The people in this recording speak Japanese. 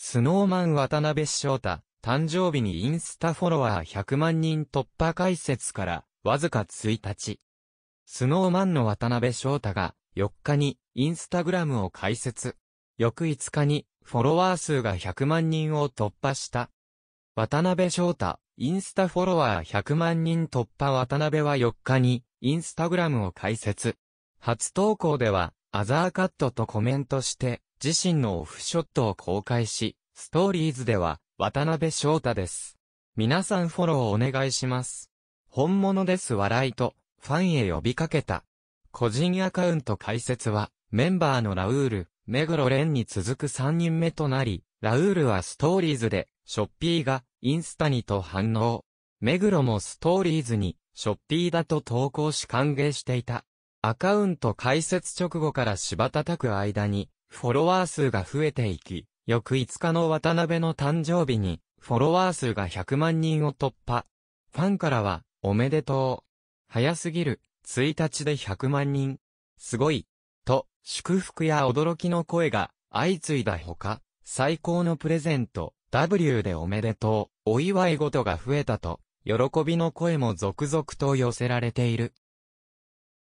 スノーマン渡辺翔太、誕生日にインスタフォロワー100万人突破解説から、わずか1日。スノーマンの渡辺翔太が、4日に、インスタグラムを開設。翌5日に、フォロワー数が100万人を突破した。渡辺翔太、インスタフォロワー100万人突破渡辺は4日に、インスタグラムを開設。初投稿では、アザーカットとコメントして、自身のオフショットを公開し、ストーリーズでは、渡辺翔太です。皆さんフォローお願いします。本物です笑いと、ファンへ呼びかけた。個人アカウント開設は、メンバーのラウール、目黒ンに続く3人目となり、ラウールはストーリーズで、ショッピーが、インスタにと反応。目黒もストーリーズに、ショッピーだと投稿し歓迎していた。アカウント開設直後から柴叩く間に、フォロワー数が増えていき、翌5日の渡辺の誕生日に、フォロワー数が100万人を突破。ファンからは、おめでとう。早すぎる、1日で100万人。すごい。と、祝福や驚きの声が、相次いだほか、最高のプレゼント、W でおめでとう、お祝い事が増えたと、喜びの声も続々と寄せられている。